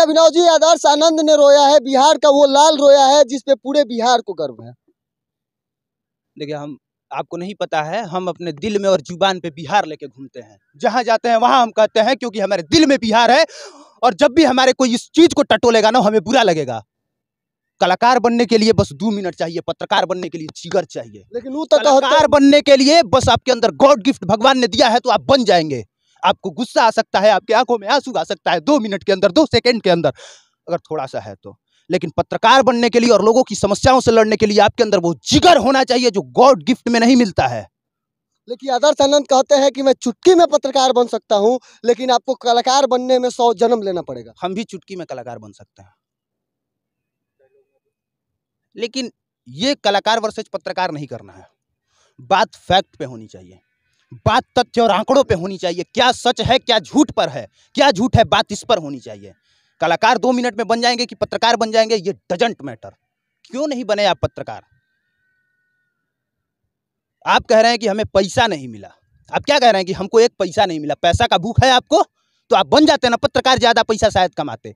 लेकिन अभिनव जी आदर्श आनंद ने रोया है बिहार का वो लाल रोया है जिसपे पूरे बिहार को गर्व है देखिए हम आपको नहीं पता है हम अपने दिल में और जुबान पे बिहार लेके घूमते हैं जहां जाते हैं वहां हम कहते हैं क्योंकि हमारे दिल में बिहार है और जब भी हमारे कोई इस चीज़ को टटोलेगा ना हमें बुरा लगेगा कलाकार बनने के लिए बस दो मिनट चाहिए पत्रकार बनने के लिए जिगर चाहिए लेकिन वो तो कलाकार बनने के लिए बस आपके अंदर गॉड गिफ्ट भगवान ने दिया है तो आप बन जाएंगे आपको गुस्सा आ सकता है आपकी आंखों में आंसू आ सकता है दो मिनट के अंदर दो सेकेंड के अंदर अगर थोड़ा सा है तो लेकिन पत्रकार बनने के लिए और लोगों की समस्याओं से लड़ने के लिए आपके अंदर वो जिगर होना चाहिए जो गॉड गिफ्ट में नहीं मिलता है लेकिन आदर्श आनंद कहते हैं कि मैं चुटकी में पत्रकार बन सकता हूं लेकिन आपको कलाकार बनने में सौ जन्म लेना पड़ेगा हम भी चुटकी में कलाकार बन सकते हैं लेकिन ये कलाकार वर्सेज पत्रकार नहीं करना है बात फैक्ट पे होनी चाहिए बात तथ्य और आंकड़ों पे होनी चाहिए क्या सच है क्या झूठ पर है क्या झूठ है बात इस पर होनी चाहिए कलाकार दो मिनट में बन जाएंगे कि पत्रकार बन जाएंगे ये डजेंट मैटर क्यों नहीं बने आप पत्रकार आप कह रहे हैं कि हमें पैसा नहीं मिला आप क्या कह रहे हैं कि हमको एक पैसा नहीं मिला पैसा का भूख है आपको तो आप बन जाते ना पत्रकार ज़्यादा पैसा शायद कमाते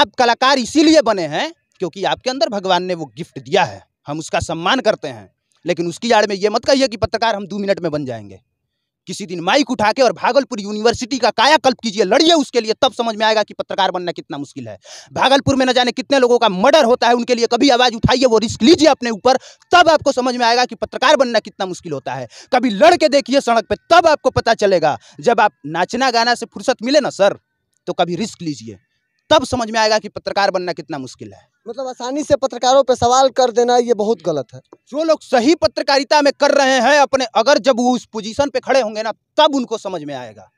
आप कलाकार इसीलिए बने हैं क्योंकि आपके अंदर भगवान ने वो गिफ्ट दिया है हम उसका सम्मान करते हैं लेकिन उसकी आड़ में ये मत कहिए कि पत्रकार हम दो मिनट में बन जाएंगे किसी दिन माइक उठा के और भागलपुर यूनिवर्सिटी का कायाकल्प कीजिए लड़िए उसके लिए तब समझ में आएगा कि पत्रकार बनना कितना मुश्किल है भागलपुर में न जाने कितने लोगों का मर्डर होता है उनके लिए कभी आवाज़ उठाइए वो रिस्क लीजिए अपने ऊपर तब आपको समझ में आएगा कि पत्रकार बनना कितना मुश्किल होता है कभी लड़ के देखिए सड़क पर तब आपको पता चलेगा जब आप नाचना गाना से फुर्सत मिले ना सर तो कभी रिस्क लीजिए तब समझ में आएगा कि पत्रकार बनना कितना मुश्किल है मतलब आसानी से पत्रकारों पर सवाल कर देना ये बहुत गलत है जो लोग सही पत्रकारिता में कर रहे हैं अपने अगर जब वो उस पोजीशन पे खड़े होंगे ना तब उनको समझ में आएगा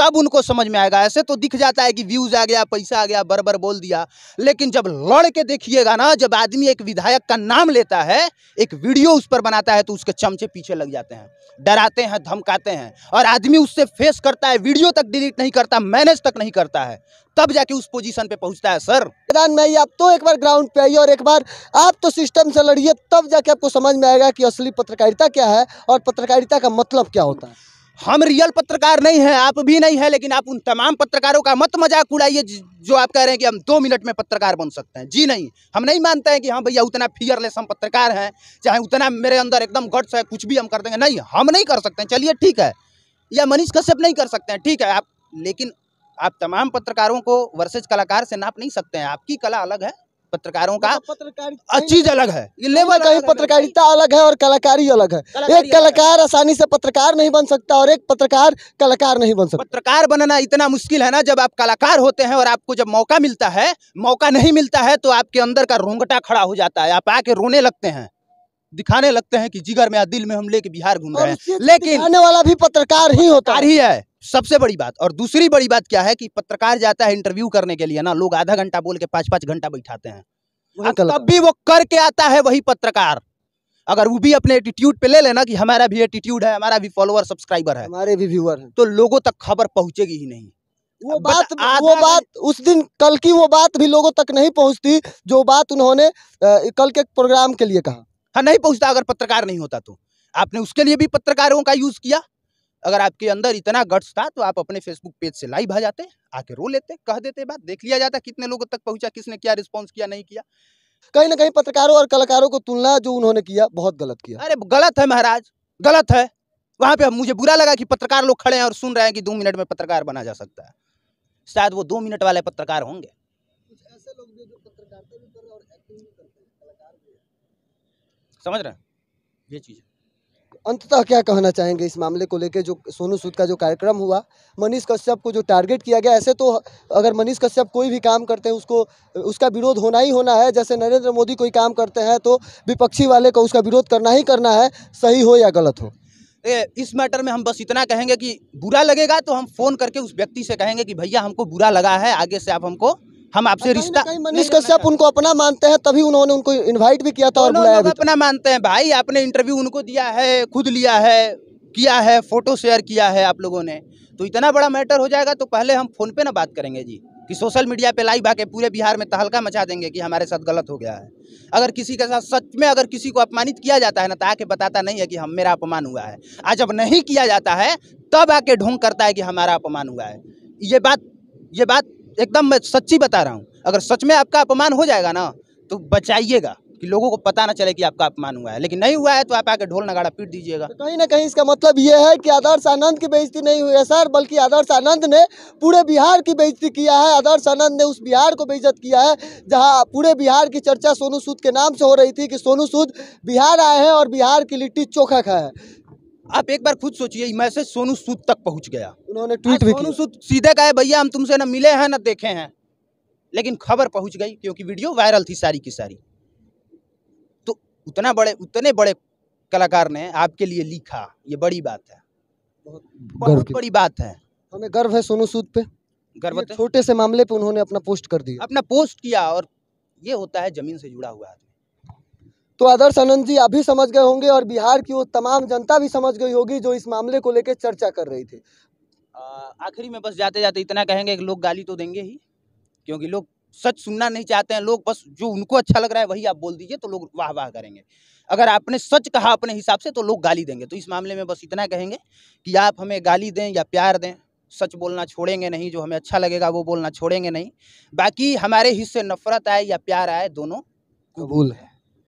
तब उनको समझ में आएगा ऐसे तो दिख जाता है कि व्यूज़ आ गया पैसा आ गया बर बर बोल दिया लेकिन जब लड़ के देखिएगा ना जब आदमी एक विधायक का नाम लेता है एक वीडियो उस पर बनाता है तो उसके चमचे पीछे लग जाते हैं डराते हैं धमकाते हैं और आदमी उससे फेस करता है वीडियो तक डिलीट नहीं करता मैनेज तक नहीं करता है तब जाके उस पोजीशन पे पहुंचता है सर मैदान में आप तो एक बार ग्राउंड पे आइए और एक बार आप तो सिस्टम से लड़िए तब जाके आपको समझ में आएगा कि असली पत्रकारिता क्या है और पत्रकारिता का मतलब क्या होता है हम रियल पत्रकार नहीं हैं आप भी नहीं हैं लेकिन आप उन तमाम पत्रकारों का मत मजाक उड़ाइए जो आप कह रहे हैं कि हम दो मिनट में पत्रकार बन सकते हैं जी नहीं हम नहीं मानते हैं कि हाँ भैया उतना फियरलेस हम पत्रकार हैं चाहे उतना मेरे अंदर एकदम गट्स है कुछ भी हम कर देंगे नहीं हम नहीं कर सकते हैं चलिए ठीक है या मनीष कश्यप नहीं कर सकते हैं ठीक है आप लेकिन आप तमाम पत्रकारों को वर्सेज कलाकार से नाप नहीं सकते हैं आपकी कला अलग है पत्रकारों का चीज अलग है ये लेवल का ही पत्रकारिता अलग है और कलाकारी अलग है एक कलाकार आसानी से पत्रकार नहीं बन सकता और एक पत्रकार कलाकार नहीं बन सकता पत्रकार बनना इतना मुश्किल है ना जब आप कलाकार होते हैं और आपको जब मौका मिलता है मौका नहीं मिलता है तो आपके अंदर का रोंगटा खड़ा हो जाता है आप आके रोने लगते हैं दिखाने लगते हैं कि जिगर में दिल में हम लेके बिहार घूम रहे हैं लेकिन आने वाला भी पत्रकार ही होता ही है सबसे बड़ी बात और दूसरी बड़ी बात क्या है कि पत्रकार जाता है इंटरव्यू करने के लिए ना लोग आधा घंटा बोल के पांच पांच घंटा बैठाते हैं हाँ, तब भी वो करके आता है वही पत्रकार अगर वो भी अपने एटीट्यूड पे ले लेना कि हमारा भी एटीट्यूड है हमारा भी फॉलोअर सब्सक्राइबर है हमारे भी व्यूअर है तो लोगों तक खबर पहुंचेगी ही नहीं वो बात वो बात उस दिन कल की वो बात भी लोगों तक नहीं पहुंचती जो बात उन्होंने कल के प्रोग्राम के लिए कहा हाँ नहीं पहुंचता अगर पत्रकार नहीं होता तो आपने उसके लिए भी पत्रकारों का यूज किया अगर आपके अंदर इतना गट्स था तो आप अपने फेसबुक पेज से लाइव आ जाते आके रो लेते कह देते बात देख लिया जाता कितने लोगों तक पहुंचा किसने क्या रिस्पॉन्स किया नहीं किया कहीं ना कहीं पत्रकारों और कलाकारों को तुलना जो उन्होंने किया बहुत गलत किया अरे गलत है महाराज गलत है वहां पे मुझे बुरा लगा कि पत्रकार लोग खड़े हैं और सुन रहे हैं कि दो मिनट में पत्रकार बना जा सकता है शायद वो दो मिनट वाले पत्रकार होंगे समझ रहे हैं ये चीज़ अंततः क्या कहना चाहेंगे इस मामले को लेकर जो सोनू सूद का जो कार्यक्रम हुआ मनीष कश्यप को जो टारगेट किया गया ऐसे तो अगर मनीष कश्यप कोई भी काम करते हैं उसको उसका विरोध होना ही होना है जैसे नरेंद्र मोदी कोई काम करते हैं तो विपक्षी वाले को उसका विरोध करना ही करना है सही हो या गलत हो ए, इस मैटर में हम बस इतना कहेंगे कि बुरा लगेगा तो हम फ़ोन करके उस व्यक्ति से कहेंगे कि भैया हमको बुरा लगा है आगे से आप हमको हम आपसे रिश्ता मनीष कश्यप उनको अपना मानते हैं तभी उन्होंने उनको इनवाइट भी किया था और बुलाया भी अपना मानते हैं भाई आपने इंटरव्यू उनको दिया है खुद लिया है किया है फोटो शेयर किया है आप लोगों ने तो इतना बड़ा मैटर हो जाएगा तो पहले हम फोन पे ना बात करेंगे जी कि सोशल मीडिया पे लाइव आके पूरे बिहार में तहलका मचा देंगे कि हमारे साथ गलत हो गया है अगर किसी के साथ सच में अगर किसी को अपमानित किया जाता है ना तो आके बताता नहीं है कि हम मेरा अपमान हुआ है आज जब नहीं किया जाता है तब आके ढोंग करता है कि हमारा अपमान हुआ है ये बात ये बात एकदम मैं सच्ची बता रहा हूँ अगर सच में आपका अपमान हो जाएगा ना तो बचाइएगा कि लोगों को पता ना चले कि आपका अपमान हुआ है लेकिन नहीं हुआ है तो आप आके ढोल नगाड़ा पीट दीजिएगा तो कहीं ना कहीं इसका मतलब ये है कि आदर्श आनंद की बेइज्जती नहीं हुई है सर बल्कि आदर्श आनंद ने पूरे बिहार की बेइज्जती किया है आदर्श आनंद ने उस बिहार को बेइज्जत किया है जहाँ पूरे बिहार की चर्चा सोनू सूद के नाम से हो रही थी कि सोनू सूद बिहार आए हैं और बिहार की लिट्टी चोखा खाए आप एक बार खुद सोचिए मैसेज सोनू सूद तक पहुंच गया उन्होंने ट्वीट भी सोनू सूद सीधे गए भैया हम तुमसे ना मिले हैं ना देखे हैं लेकिन खबर पहुंच गई क्योंकि वीडियो वायरल थी सारी की सारी तो उतना बड़े उतने बड़े कलाकार ने आपके लिए लिखा ये बड़ी बात है बहुत, बहुत बड़ी बात है हमें गर्व है सोनू सूद पे गर्व तो छोटे से मामले पे उन्होंने अपना पोस्ट कर दिया अपना पोस्ट किया और ये होता है जमीन से जुड़ा हुआ आदमी तो आदर्श आनंद जी अभी समझ गए होंगे और बिहार की वो तमाम जनता भी समझ गई होगी जो इस मामले को लेकर चर्चा कर रही थी आखिरी में बस जाते जाते इतना कहेंगे कि लोग गाली तो देंगे ही क्योंकि लोग सच सुनना नहीं चाहते हैं लोग बस जो उनको अच्छा लग रहा है वही आप बोल दीजिए तो लोग वाह वाह करेंगे अगर आपने सच कहा अपने हिसाब से तो लोग गाली देंगे तो इस मामले में बस इतना कहेंगे कि आप हमें गाली दें या प्यार दें सच बोलना छोड़ेंगे नहीं जो हमें अच्छा लगेगा वो बोलना छोड़ेंगे नहीं बाकी हमारे हिस्से नफरत आए या प्यार आए दोनों कबूल है